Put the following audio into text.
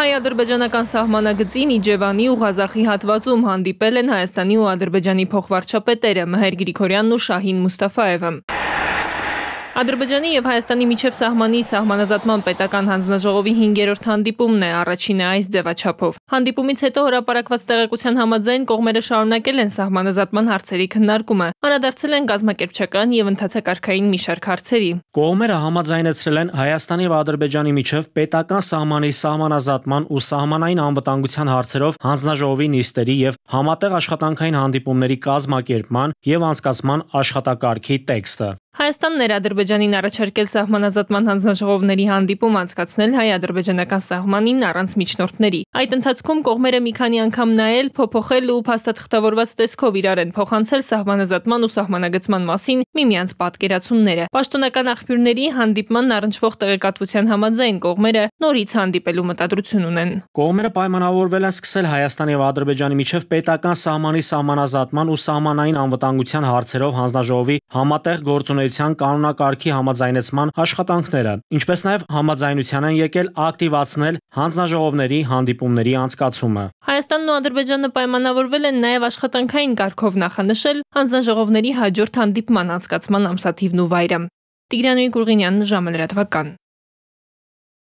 Հայ-ադրբեջանական սահմանագծին Իջևանի ու Ղազախի հատվածում հանդիպել են Հայաստանի ու Ադրբեջանի փոխվարչապետերը Մհեր Գրիգորյանն ու Շահին Մուստաֆաևը։ Ադրբեջանի եւ Հայաստանի միջև սահմանի սահմանազատման պետական հանձնաժողովի 5-րդ հանդիպումն է, առաջինը այս ձևաչափով։ Հանդիպումից հետո հրապարակված տեղեկության համաձայն կողմերը շարունակել են սահմանազատման հարցերի քննարկումը։ Անդրադարձել են գազམ་կերպչական եւ ընդհանցակարգային մի շարք հարցերի։ Կողմերը համաձայնեցրել են Հայաստանի եւ Ադրբեջանի միջև պետական սահմանի սահմանազատման ու սահմանային անվտանգության հարցերով հանձնաժողովի նիստերի եւ համատեղ աշխատանքային հանդիպումների կազմակերպման եւ անցկացման աշխատակարգի տեքստը։ Հայաստանն էր Ադրբեջանին առաջարկել սահմանազատման հանձնաժողովների հանդիպում անցկացնել հայ-ադրբեջանական սահմանին առանց միջնորդների։ Այդ ընթացքում կողմերը մի քանի անգամ նայել, փոփոխել ու փաստաթղթավորված տեսքով իրար են փոխանցել սահմանազատման ու սահմանագծման մասին միմյանց պատկերացումները։ Պաշտոնական աղբյուրների հանդիպմանն առնչվող տեղեկատվության համաձայն կողմերը նորից հանդիպելու մտադրություն ունեն։ Կողմերը պայմանավորվել են սկսել Հայաստանի եւ Ադրբեջանի միջև պետական սահմանի սահմանազատման ու սահմանային անվտանգության հարցերով հանձնաժողովի համատեղ գործունեության Կառավարության կանոնակարգի համաձայնեցման աշխատանքները, ինչպես նաև համաձայնության են եկել ակտիվացնել հանձնաժողովների հանդիպումների անցկացումը։ Հայաստանն ու Ադրբեջանը պայմանավորվել են նաև աշխատանքային կարգով նախանշել հանձնաժողովների հաջորդ հանդիպման անցկացման ամսաթիվն ու վայրը։ Տիգրանույի Գուրգինյան, ժամը լրատվական։